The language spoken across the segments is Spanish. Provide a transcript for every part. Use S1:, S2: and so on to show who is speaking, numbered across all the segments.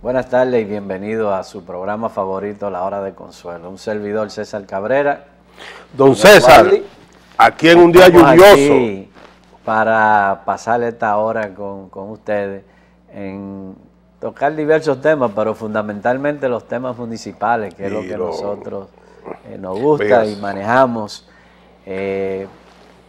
S1: Buenas tardes y bienvenido a su programa favorito, La Hora de Consuelo. Un servidor, César Cabrera.
S2: Don César, aquí en un día lluvioso.
S1: Para pasar esta hora con, ustedes en tocar diversos temas, pero fundamentalmente los temas municipales, que es lo que nosotros eh, nos gusta y manejamos. Eh,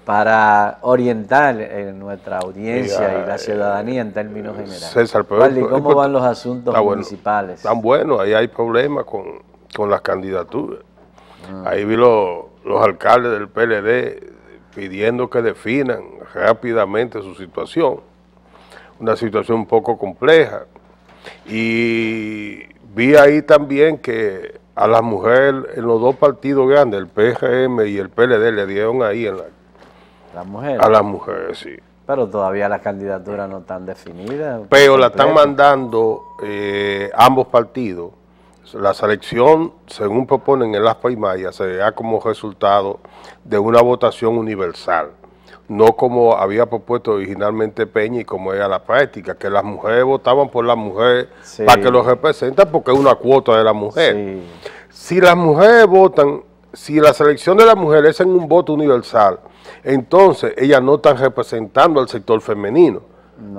S1: para orientar en nuestra audiencia y la ciudadanía en términos eh, generales. César, ¿cómo van los asuntos municipales? Están buenos,
S2: ahí hay problemas con, las candidaturas. Ah. Ahí vi los, alcaldes del PLD pidiendo que definan rápidamente su situación, una situación un poco compleja. Y vi ahí también que a las mujeres en los dos partidos grandes, el PGM y el PLD, le dieron ahí en la las mujeres. A las mujeres, sí.
S1: Pero todavía las candidaturas no están definidas. Pero la están
S2: mandando eh, ambos partidos. La selección, según proponen en las primarias, se da como resultado de una votación universal no como había propuesto originalmente Peña y como era la práctica, que las mujeres votaban por las mujeres para que los representen, porque es una cuota de la mujer. Si las mujeres votan, si la selección de las mujeres es en un voto universal, entonces, ellas no están representando al sector femenino,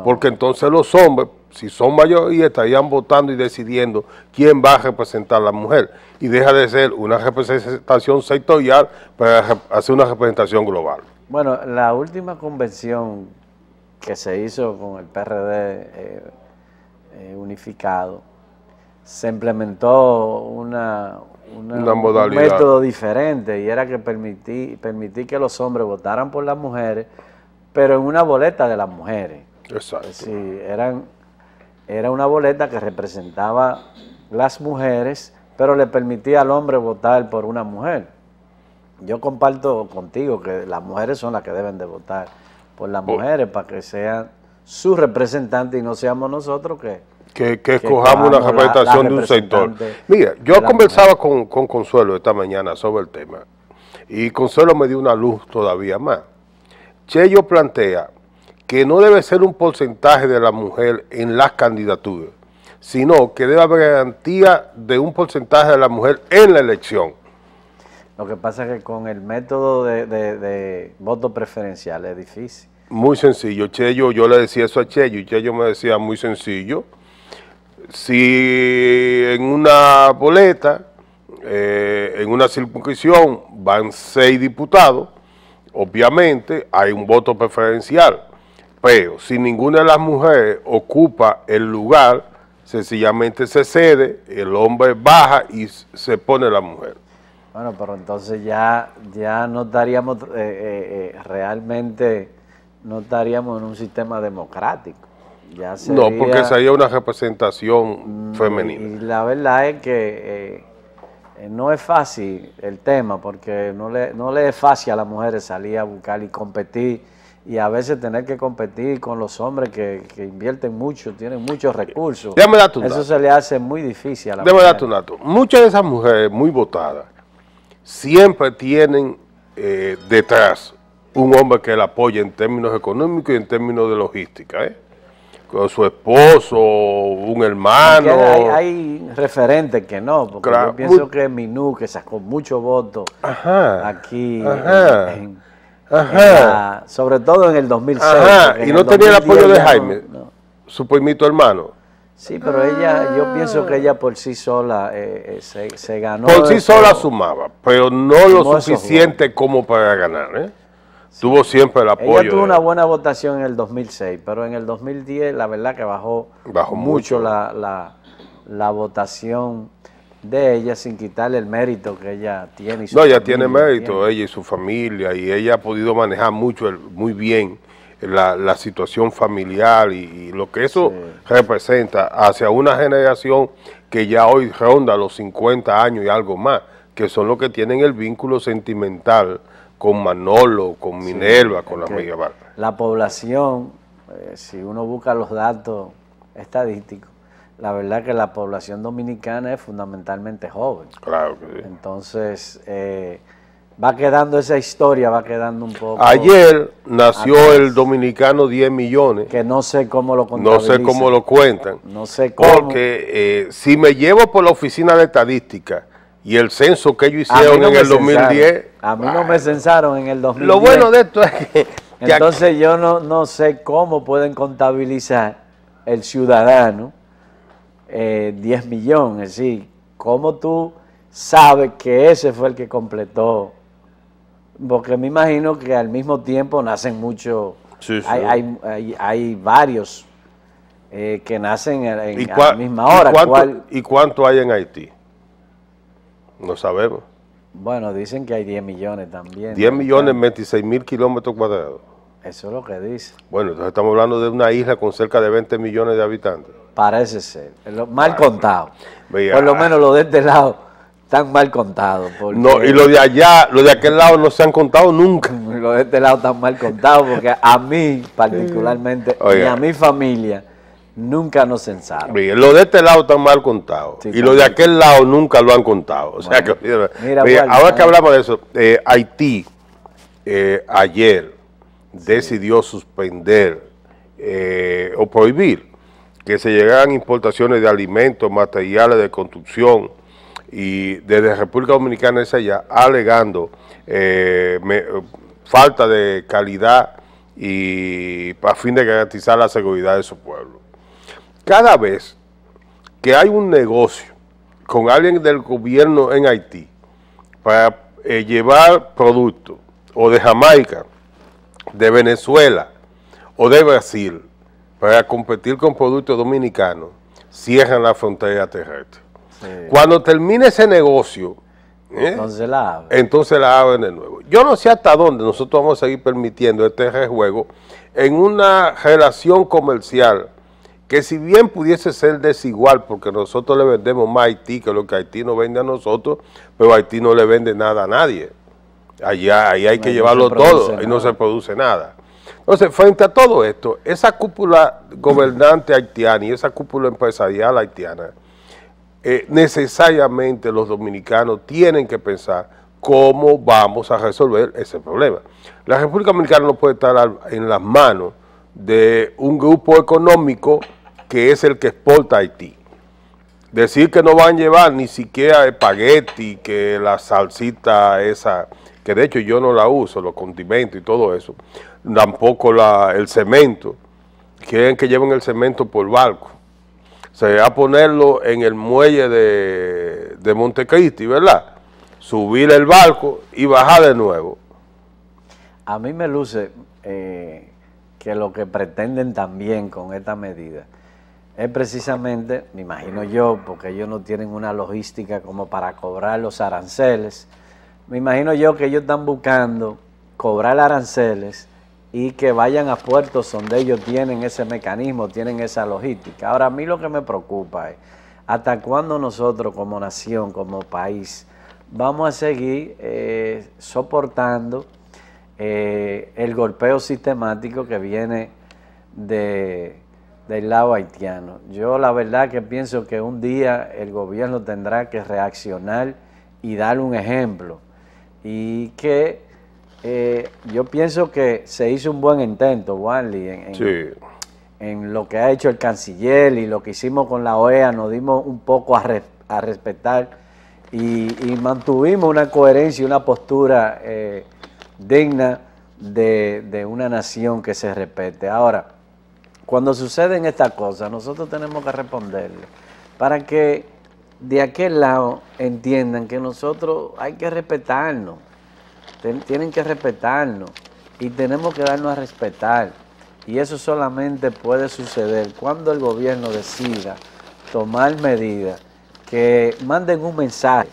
S2: porque entonces los hombres, si son mayores, estarían votando y decidiendo quién va a representar a la mujer. Y deja de ser una representación sectorial para hacer una representación global.
S1: Bueno, la última convención que se hizo con el PRD eh, eh, unificado, se implementó una, una, un método diferente y era que permití, permití que los hombres votaran por las mujeres, pero en una boleta de las mujeres. Exacto. eran, era una boleta que representaba las mujeres, pero le permitía al hombre votar por una mujer. Yo comparto contigo que las mujeres son las que deben de votar por las mujeres para que sean sus representantes y no seamos nosotros que
S2: que, escojamos una representación de un sector. Mira, yo conversaba con, Consuelo esta mañana sobre el tema y Consuelo me dio una luz todavía más. Chello plantea que no debe ser un porcentaje de la mujer en las candidaturas, sino que debe haber garantía de un porcentaje de la mujer en la elección.
S1: Lo que pasa es que con el método de, voto preferencial es
S2: difícil. Muy sencillo. Cheyo, yo le decía eso a Cheyo y Cheyo me decía muy sencillo si en una boleta, eh, en una circunscripción, van seis diputados, obviamente hay un voto preferencial, pero si ninguna de las mujeres ocupa el lugar, sencillamente se cede, el hombre baja y se pone la mujer.
S1: Bueno, pero entonces ya, ya no estaríamos eh, eh, realmente, no estaríamos en un sistema democrático no, porque sería
S2: una representación mm, femenina. Y la verdad es que eh, eh, no es fácil
S1: el tema, porque no le, le es fácil a las mujeres salir a buscar y competir, y a veces tener que competir con los hombres que, invierten mucho, tienen muchos recursos. un Eso se le hace muy difícil a la Déjame darte un
S2: dato. Muchas de esas mujeres muy votadas siempre tienen eh, detrás un hombre que la apoya en términos económicos y en términos de logística, ¿eh? su esposo, un hermano. Hay, hay,
S1: referentes que no, porque yo pienso que Minú, que sacó
S2: muchos votos aquí, sobre todo en el 2006. Ajá, y no tenía el apoyo de Jaime, su primito hermano. Sí, pero
S1: ella, yo pienso que ella por sí sola eh, eh, se, ganó. Por sí sola sumaba,
S2: pero no lo suficiente como para ganar. ¿eh? Tuvo siempre el apoyo. Ella tuvo una
S1: buena votación en el 2006, pero en el 2010 la verdad que bajó, bajó mucho, La, la, la, votación de ella sin quitarle el mérito que ella tiene. no, ella tiene mérito,
S2: ella y su familia, y ella ha podido manejar mucho, muy bien la, situación familiar y, lo que eso representa hacia una generación que ya hoy ronda los 50 años y algo más, que son los que tienen el vínculo sentimental con Manolo, con Minerva, con la media
S1: barca. La población, eh, si uno busca los datos estadísticos, la verdad que la población dominicana es fundamentalmente joven. Claro que sí. Entonces, eh, va quedando esa historia, va quedando un poco... Ayer nació el
S2: dominicano 10 millones. Que no sé cómo lo cuentan. No sé cómo lo cuentan. No sé cómo. Porque eh, si me llevo por la oficina de estadística y el censo que ellos hicieron en el 2010 a mí no me
S1: censaron en el 2010. Lo bueno de esto es que... Entonces yo no, no sé cómo pueden contabilizar el ciudadano 10 eh, millones, decir, ¿Cómo tú sabes que ese fue el que completó? Porque me imagino que al mismo tiempo nacen muchos... Sí, sí. Hay, hay, hay, varios eh, que nacen en, a la misma hora.
S2: ¿Y cuánto hay en Haití? No sabemos. Bueno, dicen que hay 10 millones también. 10 millones, 26 mil kilómetros cuadrados. Eso es lo que dice. Bueno, entonces estamos hablando de una isla con cerca de 20 millones de habitantes. Parece ser. Mal contado. Por lo menos lo de este lado tan mal contados.
S1: No, y lo de allá, lo de aquel lado no se han contado nunca. Lo de este lado tan mal contados porque a mí particularmente y a mi familia nunca nos censaron.
S2: lo de este lado están mal contado y lo de aquel lado nunca lo han contado. ahora que hablamos de eso, eh, Haití eh, ayer decidió suspender eh, o prohibir que se llegaran importaciones de alimentos, materiales de construcción y desde República Dominicana es allá, alegando falta de calidad y a fin de garantizar la seguridad de su pueblo. Cada vez que hay un negocio con alguien del gobierno en Haití para eh, llevar productos o de Jamaica, de Venezuela o de Brasil para competir con productos dominicanos, cierran la frontera terrestre. Cuando termine ese negocio, ¿eh? entonces, la abren. entonces la abren de nuevo. Yo no sé hasta dónde nosotros vamos a seguir permitiendo este rejuego en una relación comercial que si bien pudiese ser desigual, porque nosotros le vendemos más a Haití que lo que Haití no vende a nosotros, pero Haití no le vende nada a nadie. Allá, ahí hay que llevarlo todo, y ahí no se produce nada. Entonces, frente a todo esto, esa cúpula gobernante haitiana y esa cúpula empresarial haitiana, eh, necesariamente los dominicanos tienen que pensar cómo vamos a resolver ese problema. La República Dominicana no puede estar en las manos de un grupo económico que es el que exporta Haití. Decir que no van a llevar ni siquiera el espagueti, que la salsita esa, que de hecho yo no la uso, los condimentos y todo eso, tampoco la, el cemento, quieren que lleven el cemento por barco. Se va a ponerlo en el muelle de, de Montecristi, ¿verdad? Subir el barco y bajar de nuevo. A mí me luce eh,
S1: que lo que pretenden también con esta medida es precisamente, me imagino yo, porque ellos no tienen una logística como para cobrar los aranceles, me imagino yo que ellos están buscando cobrar aranceles y que vayan a puertos donde ellos tienen ese mecanismo, tienen esa logística. Ahora, a mí lo que me preocupa es hasta cuándo nosotros como nación, como país, vamos a seguir eh, soportando eh, el golpeo sistemático que viene de del lado haitiano. Yo la verdad que pienso que un día el gobierno tendrá que reaccionar y dar un ejemplo. Y que eh, yo pienso que se hizo un buen intento, Wally, en, lo que ha hecho el canciller y lo que hicimos con la OEA, nos dimos un poco a, respetar y, mantuvimos una coherencia y una postura eh, digna de, de una nación que se respete. Ahora, cuando suceden estas cosas, nosotros tenemos que responderles para que de aquel lado entiendan que nosotros hay que respetarnos, tienen que respetarnos y tenemos que darnos a respetar. Y eso solamente puede suceder cuando el gobierno decida tomar medidas que manden un mensaje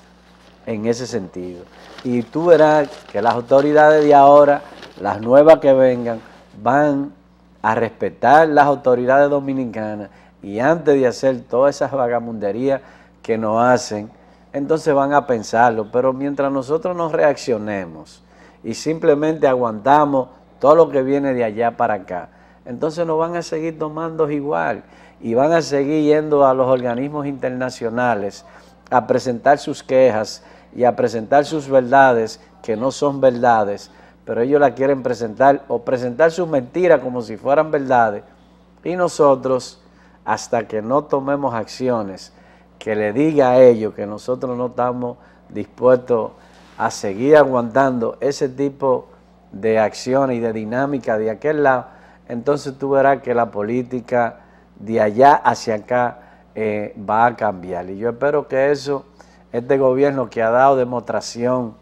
S1: en ese sentido. Y tú verás que las autoridades de ahora, las nuevas que vengan, van a respetar las autoridades dominicanas y antes de hacer todas esas vagamunderías que nos hacen, entonces van a pensarlo. Pero mientras nosotros nos reaccionemos y simplemente aguantamos todo lo que viene de allá para acá, entonces nos van a seguir tomando igual y van a seguir yendo a los organismos internacionales a presentar sus quejas y a presentar sus verdades que no son verdades pero ellos la quieren presentar o presentar sus mentiras como si fueran verdades. Y nosotros, hasta que no tomemos acciones que le diga a ellos que nosotros no estamos dispuestos a seguir aguantando ese tipo de acciones y de dinámica de aquel lado, entonces tú verás que la política de allá hacia acá eh, va a cambiar. Y yo espero que eso, este gobierno que ha dado demostración,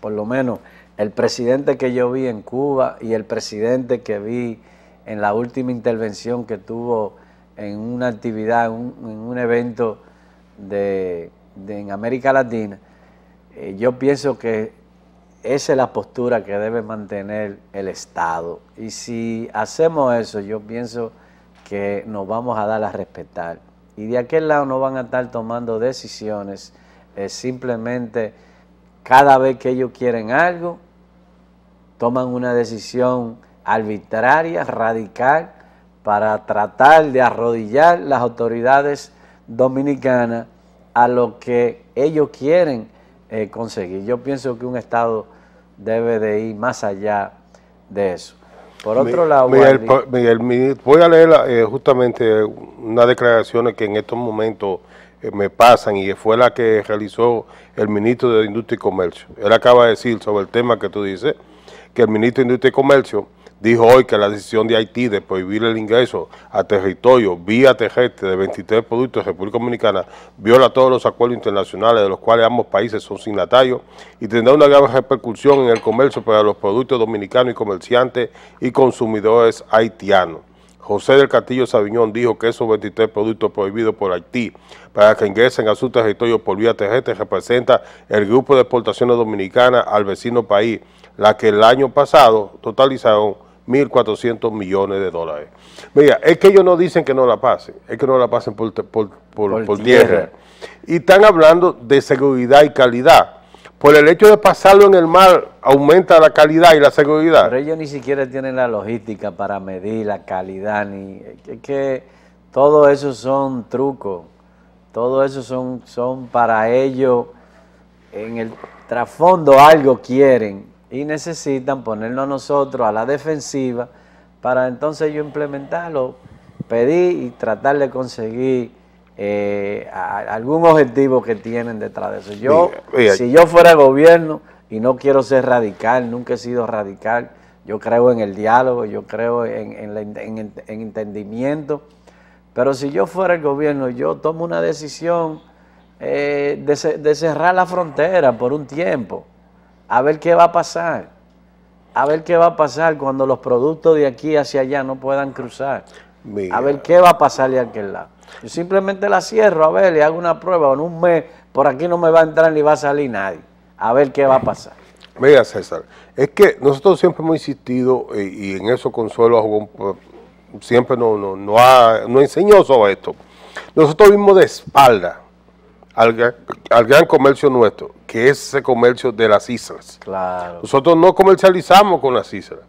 S1: por lo menos el presidente que yo vi en Cuba y el presidente que vi en la última intervención que tuvo en una actividad, en un evento de, en América Latina, eh, yo pienso que esa es la postura que debe mantener el Estado. Y si hacemos eso, yo pienso que nos vamos a dar a respetar. Y de aquel lado no van a estar tomando decisiones eh, simplemente cada vez que ellos quieren algo toman una decisión arbitraria, radical, para tratar de arrodillar las autoridades dominicanas a lo que ellos quieren eh, conseguir. Yo pienso que un Estado debe de ir más allá de eso. Por otro lado, Miguel,
S2: voy a leer eh, justamente una declaraciones que en estos momentos eh, me pasan y fue la que realizó el ministro de Industria y Comercio. Él acaba de decir sobre el tema que tú dices, que el ministro de Industria y Comercio dijo hoy que la decisión de Haití de prohibir el ingreso a territorio vía terrestre de 23 productos de República Dominicana viola todos los acuerdos internacionales de los cuales ambos países son signatarios y tendrá una grave repercusión en el comercio para los productos dominicanos y comerciantes y consumidores haitianos. José del Castillo Sabiñón dijo que esos 23 productos prohibidos por Haití para que ingresen a su territorio por vía terrestre representa el grupo de exportaciones dominicanas al vecino país, la que el año pasado totalizaron 1.400 millones de dólares. Mira, es que ellos no dicen que no la pasen, es que no la pasen por, tierra. Y están hablando de seguridad y calidad por el hecho de pasarlo en el mar aumenta la calidad y la seguridad. Pero
S1: ellos ni siquiera tienen la logística para medir la calidad, ni que todo eso son trucos, todo eso son, son para ellos, en el trasfondo algo quieren y necesitan ponernos a nosotros a la defensiva para entonces yo implementarlo, pedir y tratar de conseguir eh, algún objetivo que tienen detrás de eso. Yo, si yo fuera gobierno, y no quiero ser radical, nunca he sido radical, yo creo en el diálogo, yo creo en, en, entendimiento, pero si yo fuera el gobierno, yo tomo una decisión eh, de, cerrar la frontera por un tiempo, a ver qué va a pasar a ver qué va a pasar cuando los productos de aquí hacia allá no puedan cruzar. A ver qué va a pasar de aquel lado. Yo simplemente la cierro, a ver, le hago una prueba, en un mes por aquí no me va a entrar ni va a salir nadie. A
S2: ver qué va a pasar. Mira, César, es que nosotros siempre hemos insistido, eh, y, en eso Consuelo siempre nos no, no, ha, enseñó sobre esto. Nosotros vimos de espalda al gran, comercio nuestro, que es ese comercio de las islas. Nosotros no comercializamos con las islas.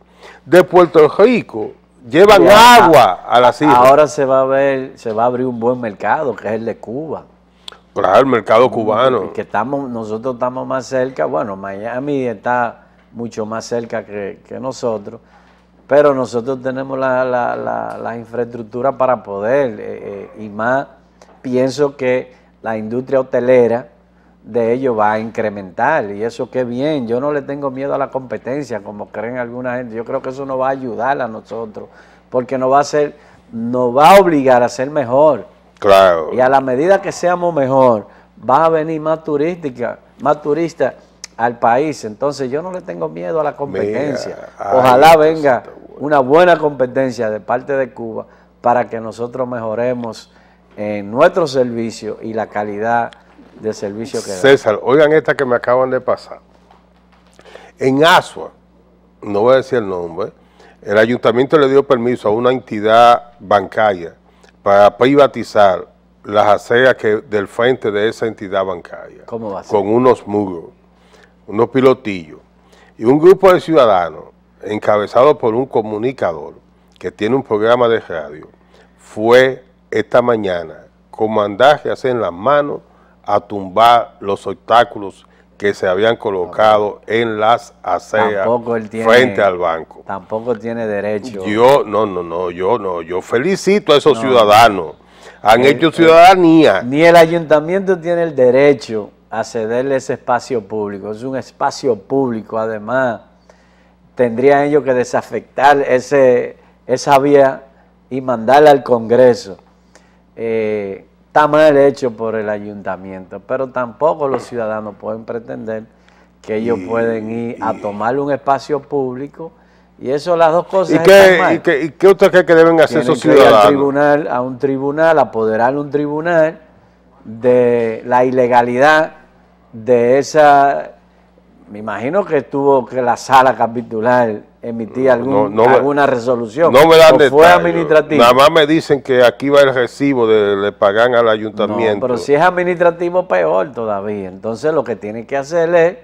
S2: De Puerto Rico llevan agua a las islas. Ahora se va a ver, se va a abrir un buen mercado,
S1: que es el de Cuba.
S2: Claro, el mercado mm, cubano. Que
S1: estamos, nosotros estamos más cerca, bueno, Miami está mucho más cerca que, nosotros, pero nosotros tenemos la, la, infraestructura para poder, eh, eh, y más pienso que la industria hotelera, de ello va a incrementar y eso qué bien, yo no le tengo miedo a la competencia como creen alguna gente, yo creo que eso nos va a ayudar a nosotros porque nos va a ser, nos va a obligar a ser mejor. Claro. Y a la medida que seamos mejor, va a venir más turística, más turista al país. Entonces yo no le tengo miedo a la competencia. Ojalá venga una buena competencia de parte de Cuba para que nosotros mejoremos en
S2: nuestro servicio y la calidad servicio César, oigan esta que me acaban de pasar. En Asua, no voy a decir el nombre, el ayuntamiento le dio permiso a una entidad bancaria para privatizar las aceras que, del frente de esa entidad bancaria. ¿Cómo va a Con unos muros, unos pilotillos. Y un grupo de ciudadanos, encabezado por un comunicador que tiene un programa de radio, fue esta mañana con mandaje hacer en las manos a tumbar los obstáculos que se habían colocado en las aceas frente al banco. Tampoco tiene
S1: derecho. Yo,
S2: no, no, no, yo no, yo felicito a esos ciudadanos. Han hecho ciudadanía.
S1: ni el ayuntamiento tiene el derecho a cederle ese espacio público. Es un espacio público, además. Tendrían ellos que desafectar ese, esa vía y mandarla al Congreso. Eh, está mal hecho por el ayuntamiento, pero tampoco los ciudadanos pueden pretender que ellos pueden ir a tomar un espacio público y eso las dos cosas. ¿Y qué, y
S2: qué, y qué usted que deben hacer esos ciudadanos? Ir al
S1: tribunal, a un tribunal, apoderar un tribunal de la ilegalidad de esa. Me imagino que tuvo que la sala capitular emitir algún, alguna resolución. No Fue administrativo. Nada más
S2: me dicen que aquí va el recibo de le pagan al ayuntamiento. pero si
S1: es administrativo, peor todavía. Entonces lo que tiene que hacer es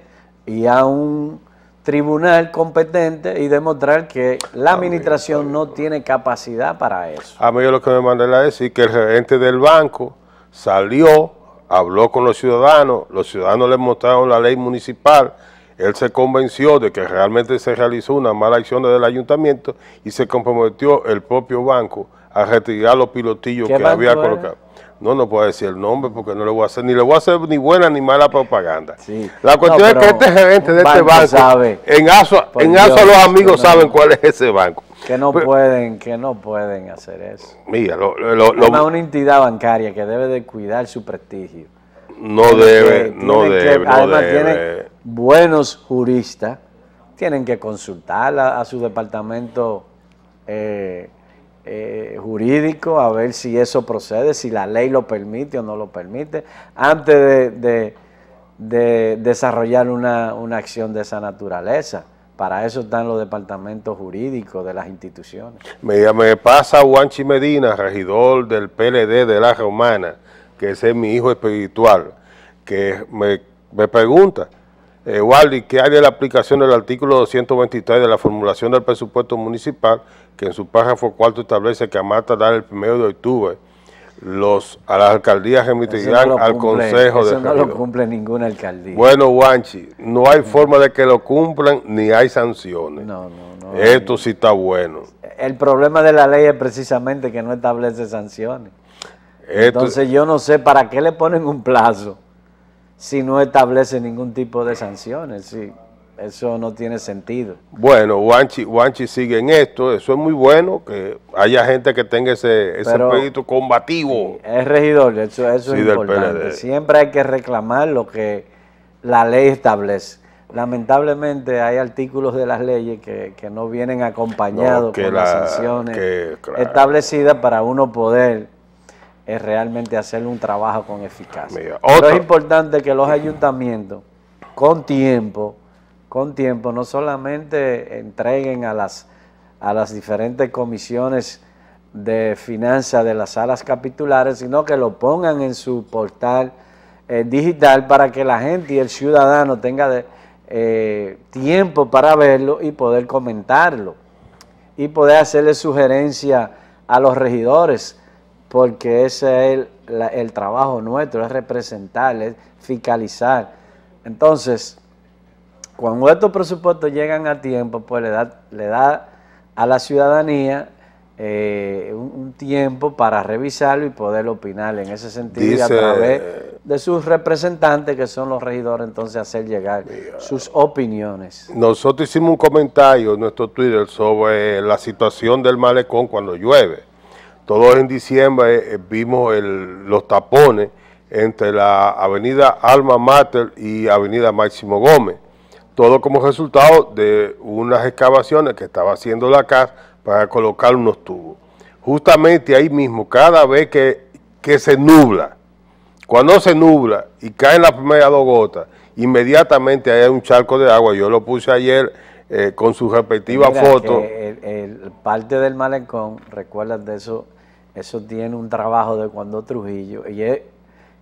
S1: ir a un tribunal competente y demostrar que la administración no tiene capacidad para eso.
S2: A mí lo que me mandé es decir que el gerente del banco salió, habló con los ciudadanos, los ciudadanos le mostraron la ley municipal, él se convenció de que realmente se realizó una mala acción del ayuntamiento y se comprometió el propio banco a retirar los pilotillos que había colocado. No, no puedo decir el nombre porque no le voy a hacer, ni le voy a hacer ni buena ni mala propaganda. La cuestión es que este gerente de este banco, en ASO, en los amigos saben cuál es ese banco.
S1: Que no pueden, que no pueden hacer eso.
S2: Mira, lo, una
S1: entidad bancaria que debe de cuidar su prestigio. No debe, no debe. buenos juristas, tienen que consultar a, su departamento eh, eh, jurídico a ver si eso procede, si la ley lo permite o no lo permite, antes de, desarrollar una, acción de esa naturaleza. Para eso están los departamentos jurídicos de las instituciones.
S2: Me, pasa Juanchi Medina, regidor del PLD de la Romana que ese es mi hijo espiritual, que me, pregunta, eh, Wally, ¿qué hay de la aplicación del artículo 223 de la formulación del presupuesto municipal que en su párrafo cuarto establece que a más tardar el primero de octubre los, a las alcaldías remitirán al Consejo eso de no lo
S1: cumple ninguna alcaldía. Bueno,
S2: Wanchi, no hay forma de que lo cumplan ni hay sanciones. Esto sí está bueno.
S1: El problema de la ley es precisamente que no establece sanciones.
S2: Entonces
S1: yo no sé para qué le ponen un plazo si no establece ningún tipo de sanciones. Sí, eso no tiene sentido.
S2: Bueno, Guanchi, sigue en esto, eso es muy bueno, que haya gente que tenga ese, ese espíritu combativo. Es regidor,
S1: eso, es importante. Siempre hay que reclamar lo que la ley establece. Lamentablemente hay artículos de las leyes que, no vienen acompañados con las sanciones establecidas para uno poder es realmente hacer un trabajo con eficacia. Pero es importante que los ayuntamientos, con tiempo, con tiempo, no solamente entreguen a las, a las diferentes comisiones de finanzas de las salas capitulares, sino que lo pongan en su portal eh, digital para que la gente y el ciudadano tenga eh, tiempo para verlo y poder comentarlo y poder hacerle sugerencia a los regidores porque ese es el, el trabajo nuestro, es representar, es fiscalizar. Entonces, cuando estos presupuestos llegan a tiempo, pues le da, le da a la ciudadanía eh, un, tiempo para revisarlo y poder opinar en ese sentido a través de sus representantes, que son los regidores, entonces hacer llegar sus opiniones.
S2: Nosotros hicimos un comentario en nuestro Twitter sobre la situación del malecón cuando llueve. Todos en diciembre eh, eh, vimos los tapones entre la avenida Alma Mater y avenida Máximo Gómez. Todo como resultado de unas excavaciones que estaba haciendo la casa para colocar unos tubos. Justamente ahí mismo, cada vez que, se nubla, cuando se nubla y caen las primeras dos gotas, inmediatamente hay un charco de agua. Yo lo puse ayer eh, con sus respectivas fotos.
S1: parte del malecón, recuerdas de eso, eso tiene un trabajo de cuando Trujillo. Y es,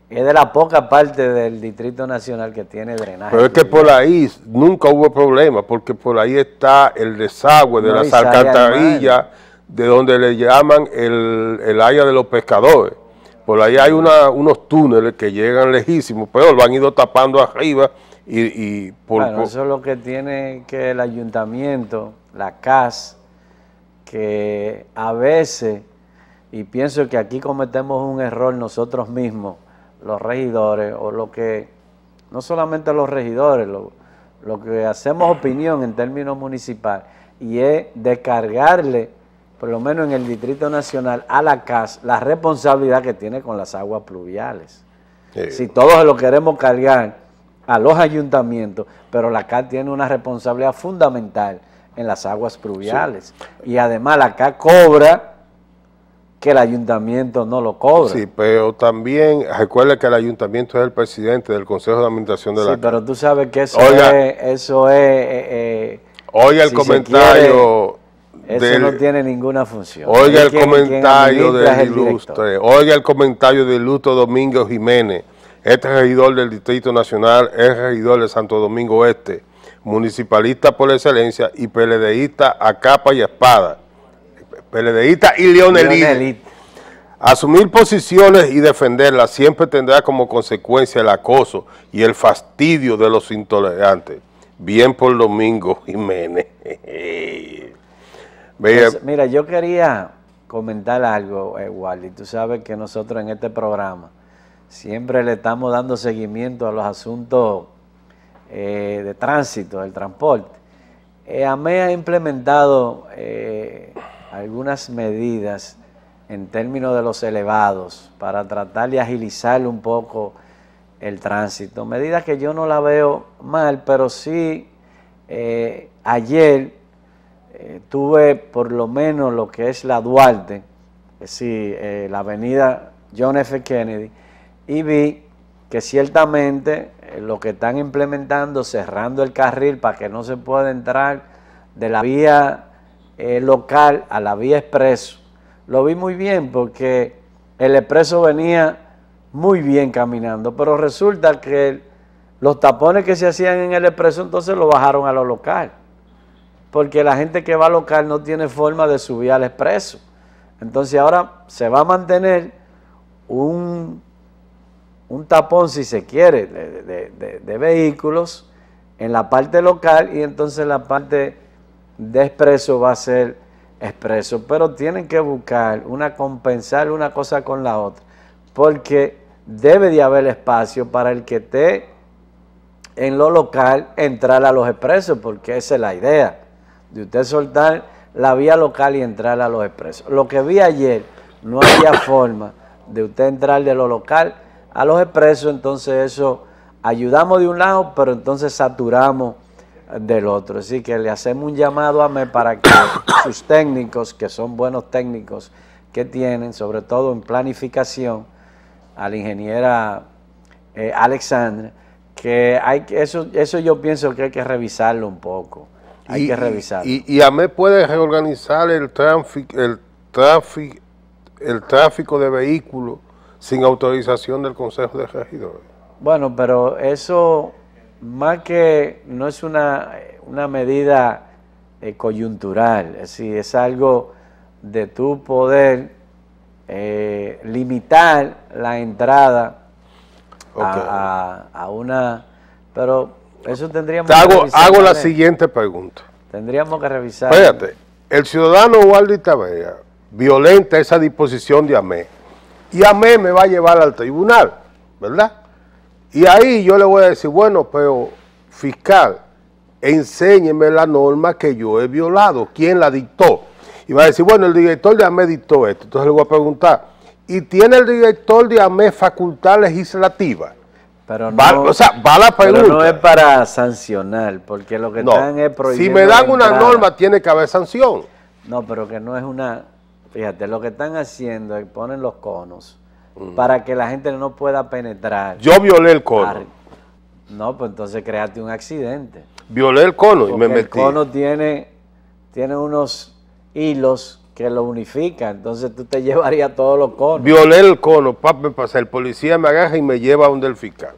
S1: de la poca parte del Distrito Nacional que tiene drenaje. Pero es que por ahí
S2: nunca hubo problema, porque por ahí está el desagüe de las alcantarillas, de donde le llaman el, área de los pescadores. Por ahí hay unos túneles que llegan lejísimos, pero lo han ido tapando arriba y... por, eso
S1: es lo que tiene que el ayuntamiento, la CAS, que a veces y pienso que aquí cometemos un error nosotros mismos, los regidores, o lo que, no solamente los regidores, lo, que hacemos opinión en términos municipales, y es descargarle, por lo menos en el Distrito Nacional, a la CAS la responsabilidad que tiene con las aguas pluviales. Si todos lo queremos cargar a los ayuntamientos, pero la CAS tiene una responsabilidad fundamental en las aguas pluviales. Y además la CAS cobra que el ayuntamiento no lo cobre. Sí,
S2: pero también recuerda que el ayuntamiento es el presidente del Consejo de Administración de la Sí, pero tú sabes que eso es...
S1: Eso es eh, eh, oiga el comentario... eso no tiene ninguna función. Oiga el comentario del ilustre,
S2: oiga el comentario del ilustre Domingo Jiménez. Este regidor del Distrito Nacional es regidor de Santo Domingo Este, municipalista por excelencia y peledeísta a capa y espada PLDista y Leonelita. Asumir posiciones y defenderlas siempre tendrá como consecuencia el acoso y el fastidio de los intolerantes. Bien por Domingo Jiménez. Pues,
S1: mira, yo quería comentar algo, igual eh, Wally. Tú sabes que nosotros en este programa siempre le estamos dando seguimiento a los asuntos eh, de tránsito, del transporte. Eh, AME ha implementado eh, algunas medidas en términos de los elevados para tratar de agilizar un poco el tránsito. Medida que yo no la veo mal, pero sí eh, ayer eh, tuve por lo menos lo que es la Duarte, es eh, decir, la avenida John F. Kennedy, y vi que ciertamente lo que están implementando, cerrando el carril para que no se pueda entrar de la vía eh, local a la vía expreso. Lo vi muy bien porque el expreso venía muy bien caminando, pero resulta que los tapones que se hacían en el expreso entonces lo bajaron a lo local, porque la gente que va local no tiene forma de subir al expreso. Entonces ahora se va a mantener un, un tapón, si se quiere, de, vehículos en la parte local y entonces la parte expreso va a ser expreso, pero tienen que buscar una compensar una cosa con la otra, porque debe de haber espacio para el que esté en lo local entrar a los expresos, porque esa es la idea, de usted soltar la vía local y entrar a los expresos. Lo que vi ayer, no había forma de usted entrar de lo local a los expresos, entonces eso ayudamos de un lado, pero entonces saturamos del otro. Así que le hacemos un llamado a ME para que sus técnicos, que son buenos técnicos que tienen, sobre todo en planificación, a la ingeniera eh, Alexandra, que hay eso, eso yo pienso que hay que revisarlo un poco. Hay que revisarlo. Y,
S2: y, AME puede reorganizar el tráfico, el el tráfico de vehículos sin autorización del Consejo de Regidores.
S1: Bueno, pero eso más que no es una, medida eh, coyuntural, es es algo de tu poder eh, limitar la entrada a, una... Pero eso tendríamos hago, que revisar. Hago la
S2: siguiente pregunta.
S1: Tendríamos que revisar. Fíjate,
S2: el ciudadano Waldo Tavera violenta esa disposición de AME y AME me va a llevar al tribunal, ¿verdad? Y ahí yo le voy a decir, bueno, pero fiscal, enséñeme la norma que yo he violado, quién la dictó. Y va a decir, bueno, el director de AME dictó esto. Entonces le voy a preguntar, ¿y tiene el director de AME facultad legislativa? Pero no, o sea, va la pregunta. Pero no es para
S1: sancionar, porque lo que no, están es prohibir. Si me dan una norma, tiene que haber sanción. No, pero que no es una... Fíjate, lo que están haciendo es ponen los conos para que la gente no pueda penetrar. Yo violé el cono. No, pues entonces créate un accidente.
S2: Violé el cono y me metí. El cono
S1: tiene, tiene unos hilos que lo unifican entonces tú te llevarías todos los conos. Violé
S2: el cono, pasa, el policía me agarra y me lleva a un del fiscal.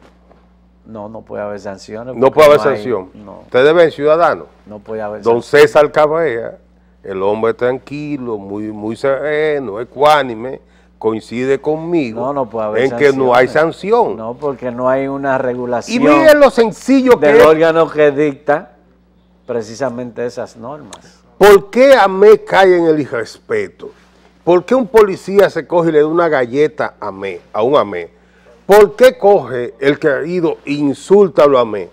S1: No, no puede haber sanciones. No puede haber sanción. no.
S2: Ustedes ven, ciudadanos.
S1: No puede haber Don César
S2: Cabrera el hombre tranquilo, muy, muy sereno, ecuánime, coincide conmigo en que no hay sanción. No, porque no hay una regulación. Y miren
S1: lo sencillo que del
S2: órgano que
S1: dicta precisamente esas
S2: normas. ¿Por qué a me cae en el irrespeto? ¿Por qué un policía se coge y le da una galleta a mí a un AME? ¿Por qué coge el querido insulta a mí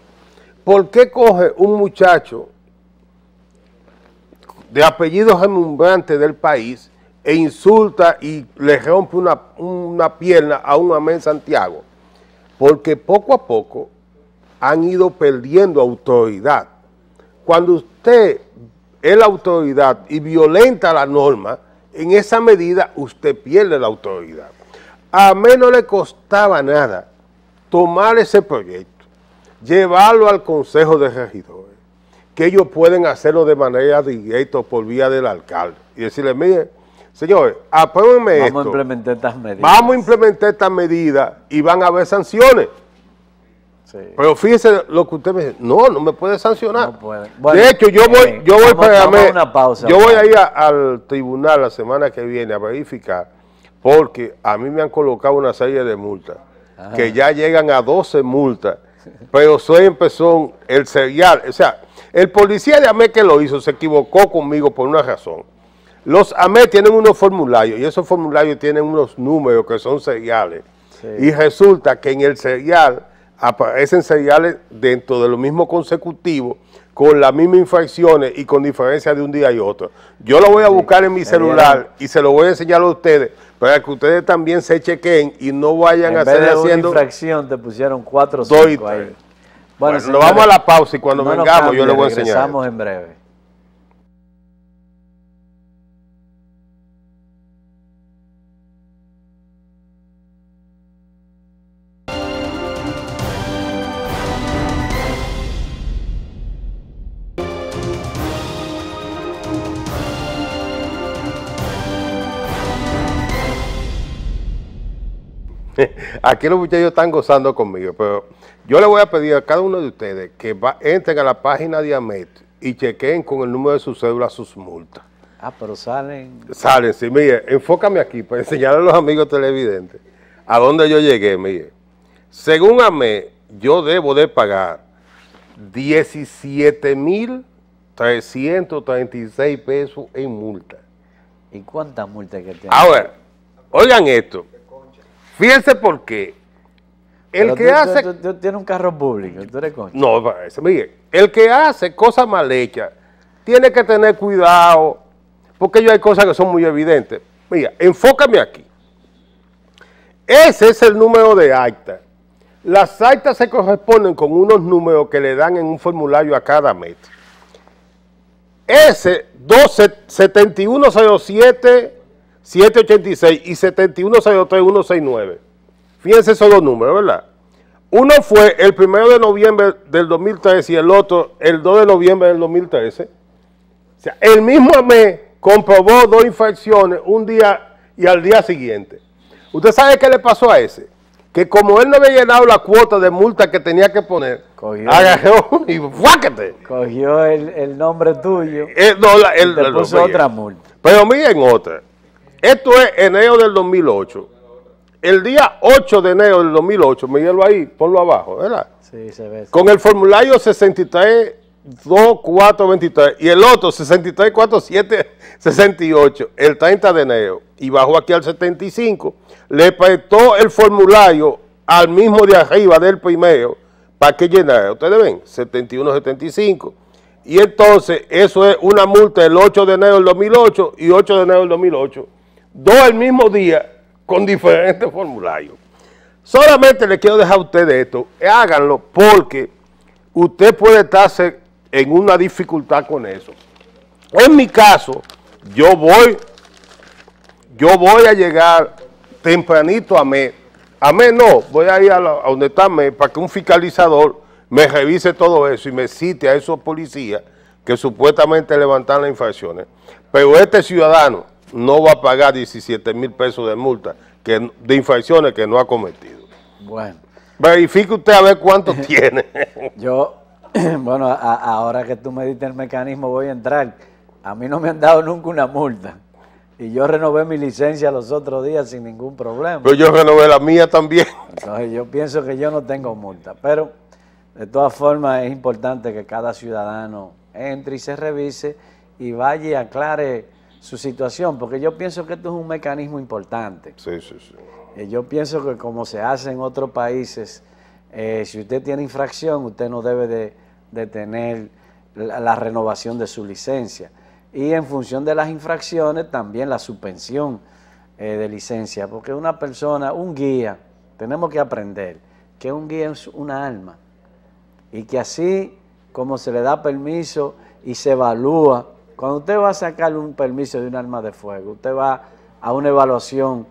S2: ¿Por qué coge un muchacho de apellidos remumbrante del país e insulta y le rompe una, pierna a un amén Santiago, porque poco a poco han ido perdiendo autoridad. Cuando usted es la autoridad y violenta la norma, en esa medida usted pierde la autoridad. A no le costaba nada tomar ese proyecto, llevarlo al Consejo de Regidores, que ellos pueden hacerlo de manera directa por vía del alcalde y decirle, mire, Señores, apruébenme Vamos Vamos a implementar estas medidas. Vamos a implementar estas medidas y van a haber sanciones. Pero fíjese lo que usted me dice. No, no me puede sancionar. de hecho, yo voy, yo voy Yo voy a ir al tribunal la semana que viene a verificar, porque a mí me han colocado una serie de multas, que ya llegan a 12 multas, pero soy empezó el serial. O sea, el policía de AME que lo hizo se equivocó conmigo por una razón. Los AME tienen unos formularios y esos formularios tienen unos números que son seriales. Y resulta que en el serial aparecen seriales dentro de lo mismo consecutivo con las mismas infracciones y con diferencia de un día y otro. Yo lo voy a buscar en mi celular y se lo voy a enseñar a ustedes para que ustedes también se chequen y no vayan en a vez hacer de haciendo... Una
S1: infracción te pusieron cuatro ahí. Bueno, lo vamos a la pausa y cuando vengamos yo les voy a enseñar. Regresamos en breve.
S2: Aquí los muchachos están gozando conmigo, pero yo le voy a pedir a cada uno de ustedes que entren a la página de AMET y chequen con el número de su cédula sus multas. Ah, pero salen. Salen, sí. Mire, enfócame aquí para enseñarle a los amigos televidentes a dónde yo llegué, mire. Según mí yo debo de pagar 17.336 pesos en multa. ¿Y cuántas multas que tengo? A ver, oigan esto. Fíjense por qué. El que hace. tiene un carro público, tú eres concha. No, El que hace cosas mal hechas tiene que tener cuidado, porque yo hay cosas que son muy evidentes. Mira, enfócame aquí. Ese es el número de actas. Las actas se corresponden con unos números que le dan en un formulario a cada metro. Ese 27107 786 y 7163169. Fíjense esos dos números, ¿verdad? Uno fue el primero de noviembre del 2013 y el otro el 2 de noviembre del 2013. O sea, el mismo mes comprobó dos infecciones un día y al día siguiente. ¿Usted sabe qué le pasó a ese? Que como él no había llenado la cuota de multa que tenía que poner, agarró y ¡fuáquete! Cogió el, nombre tuyo eh, no, el, y puso otra multa. Pero miren otra. Esto es enero del 2008. El día 8 de enero del 2008, mírenlo ahí, ponlo abajo, ¿verdad?
S1: Sí, se ve.
S2: Con el formulario 632423. y el otro 634768, el 30 de enero y bajó aquí al 75 le prestó el formulario al mismo de arriba del primero para que llenara ustedes ven 7175. y entonces eso es una multa el 8 de enero del 2008 y 8 de enero del 2008 dos el mismo día con diferentes formularios. Solamente le quiero dejar a ustedes esto, háganlo porque usted puede estarse en una dificultad con eso. En mi caso, yo voy, yo voy a llegar tempranito a mes, A mes no, voy a ir a, donde está mes para que un fiscalizador me revise todo eso y me cite a esos policías que supuestamente levantan las infracciones. Pero este ciudadano no va a pagar 17 mil pesos de multa que, de infracciones que no ha cometido. Bueno. Verifique usted a ver cuánto tiene. Yo, bueno,
S1: ahora que tú me diste el mecanismo voy a entrar. A mí no me han dado nunca una multa. Y yo renové mi licencia los otros días sin ningún problema. Pero yo renové la
S2: mía también.
S1: Entonces yo pienso que yo no tengo multa. Pero de todas formas es importante que cada ciudadano entre y se revise y vaya y aclare su situación, porque yo pienso que esto es un mecanismo importante. Sí, sí, sí. Eh, yo pienso que como se hace en otros países, eh, si usted tiene infracción, usted no debe de, tener la, renovación de su licencia. Y en función de las infracciones, también la suspensión eh, de licencia, porque una persona, un guía, tenemos que aprender que un guía es una alma y que así como se le da permiso y se evalúa cuando usted va a sacar un permiso de un arma de fuego, usted va a una evaluación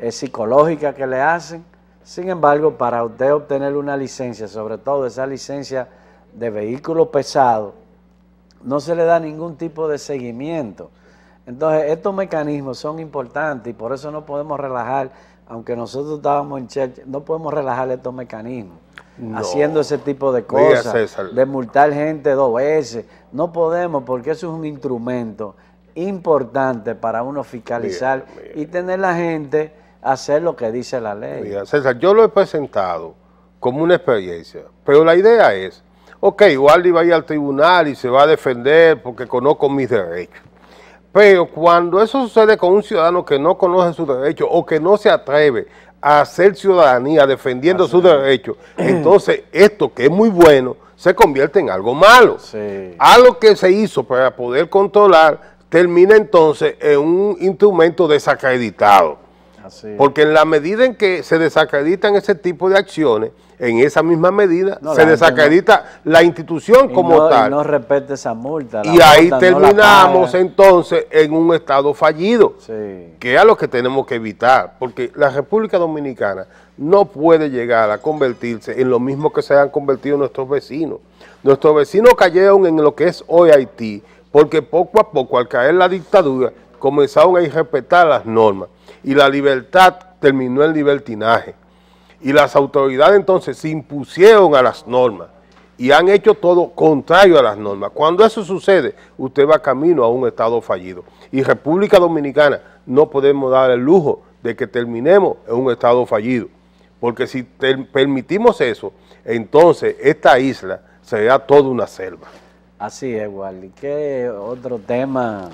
S1: eh, psicológica que le hacen. Sin embargo, para usted obtener una licencia, sobre todo esa licencia de vehículo pesado, no se le da ningún tipo de seguimiento. Entonces, estos mecanismos son importantes y por eso no podemos relajar, aunque nosotros estábamos en church, no podemos relajar estos mecanismos haciendo ese tipo de cosas, de multar gente dos veces. No podemos porque eso es un instrumento importante para
S2: uno fiscalizar y tener la gente hacer lo que dice la ley. Mira, César, yo lo he presentado como una experiencia, pero la idea es, ok, Waldi va a ir al tribunal y se va a defender porque conozco mis derechos. Pero cuando eso sucede con un ciudadano que no conoce sus derechos o que no se atreve a hacer ciudadanía defendiendo sus derechos, entonces esto que es muy bueno se convierte en algo malo. Algo que se hizo para poder controlar termina entonces en un instrumento desacreditado. Porque en la medida en que se desacreditan ese tipo de acciones, en esa misma medida se desacredita la institución como tal. Y no respete esa multa. y ahí terminamos entonces en un Estado fallido, que es a lo que tenemos que evitar, porque la República Dominicana no puede llegar a convertirse en lo mismo que se han convertido nuestros vecinos. Nuestros vecinos cayeron en lo que es hoy Haití, porque poco a poco, al caer la dictadura, comenzaron a irrespetar las normas y la libertad terminó en libertinaje. Y las autoridades entonces se impusieron a las normas y han hecho todo contrario a las normas. Cuando eso sucede, usted va camino a un Estado fallido. Y República Dominicana no podemos dar el lujo de que terminemos en un Estado fallido. Porque si permitimos eso, entonces esta isla será toda una selva. Así es, Wally. ¿Qué otro tema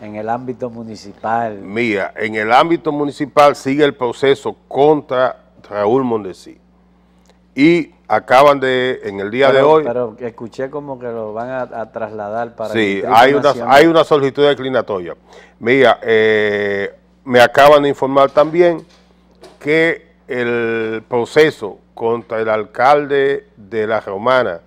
S2: en el ámbito municipal. Mira, en el ámbito municipal sigue el proceso contra Raúl Mondesí. Y acaban de, en el día de hoy... Pero
S1: escuché como que lo van a, trasladar para... Sí, hay una, hay una
S2: solicitud declinatoria. Mira, eh, me acaban de informar también que el proceso contra el alcalde de La Romana,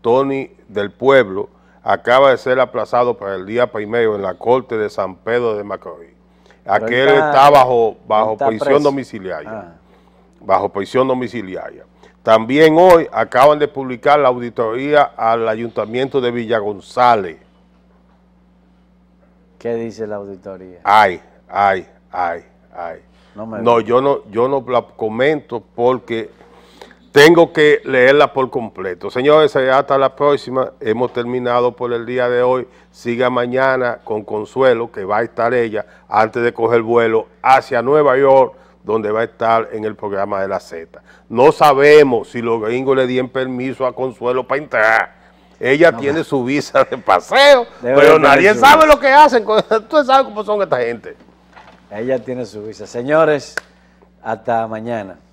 S2: Tony del Pueblo, acaba de ser aplazado para el día primero en la corte de San Pedro de Macorís. Aquel está, bajo, prisión domiciliaria. Ah. Bajo prisión domiciliaria. También hoy acaban de publicar la auditoría al Ayuntamiento de Villa González. ¿Qué dice la auditoría? Ay, ay, ay, ay. No, no yo no, yo no la comento porque tengo que leerla por completo. Señores, hasta la próxima. Hemos terminado por el día de hoy. Siga mañana con Consuelo, que va a estar ella, antes de coger vuelo hacia Nueva York, donde va a estar en el programa de la Z. No sabemos si los gringos le dieron permiso a Consuelo para entrar. Ella tiene su visa de paseo, pero nadie sabe lo que hacen. Tú sabes cómo son esta
S1: gente. Ella tiene su visa. Señores, hasta mañana.